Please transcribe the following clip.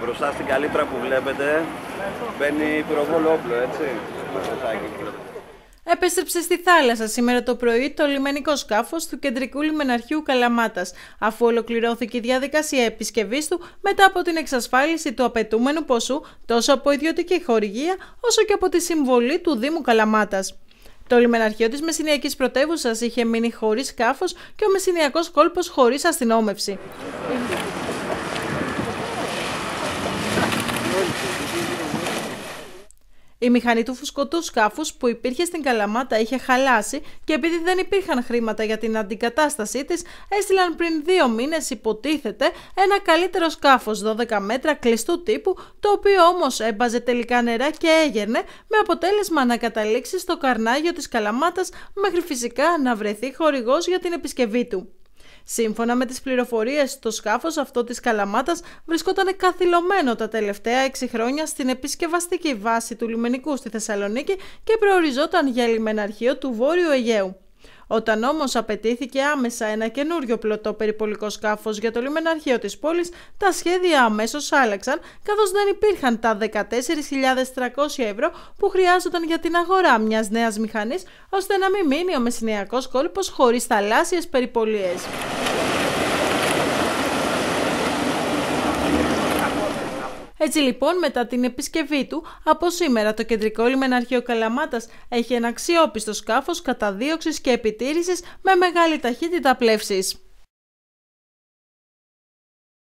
Μπροστά στην καλύτερα που βλέπετε μπαίνει πυροβόλο όπλο, έτσι. Επέστρεψε στη θάλασσα σήμερα το πρωί το λιμενικό σκάφος του κεντρικού λιμεναρχείου Καλαμάτας, αφού ολοκληρώθηκε η διαδικασία επισκευής του μετά από την εξασφάλιση του απαιτούμενου ποσού τόσο από ιδιωτική χορηγία όσο και από τη συμβολή του Δήμου Καλαμάτας. Το λιμεναρχείο της Μεσυνιακή Πρωτεύουσας είχε μείνει χωρίς σκάφος και ο Μεσυνιακό κόλπος χωρίς αστυνόμευση. Η μηχανή του φουσκωτού σκάφους που υπήρχε στην Καλαμάτα είχε χαλάσει και επειδή δεν υπήρχαν χρήματα για την αντικατάστασή της έστειλαν πριν δύο μήνες υποτίθεται, ένα καλύτερο σκάφος 12 μέτρα κλειστού τύπου, το οποίο όμως έμπαζε τελικά νερά και έγερνε, με αποτέλεσμα να καταλήξει στο καρνάγιο της Καλαμάτας μέχρι φυσικά να βρεθεί χορηγός για την επισκευή του. Σύμφωνα με τις πληροφορίες, το σκάφος αυτό της Καλαμάτας βρισκόταν καθυλωμένο τα τελευταία 6 χρόνια στην επισκευαστική βάση του λιμενικού στη Θεσσαλονίκη και προοριζόταν για λιμεναρχείο του Βόρειου Αιγαίου. Όταν όμως απαιτήθηκε άμεσα ένα καινούριο πλωτό περιπολικό σκάφος για το λιμεναρχείο της πόλης, τα σχέδια αμέσως άλλαξαν, καθώς δεν υπήρχαν τα 14.300 ευρώ που χρειάζονταν για την αγορά μιας νέας μηχανής, ώστε να μην μείνει ο μεσηνιακός κόλπος χωρίς θαλάσσιες περιπολίες. Έτσι λοιπόν, μετά την επισκευή του, από σήμερα το κεντρικό λιμεναρχείο Καλαμάτας έχει ένα αξιόπιστο σκάφος καταδίωξης και επιτήρησης με μεγάλη ταχύτητα πλεύσης.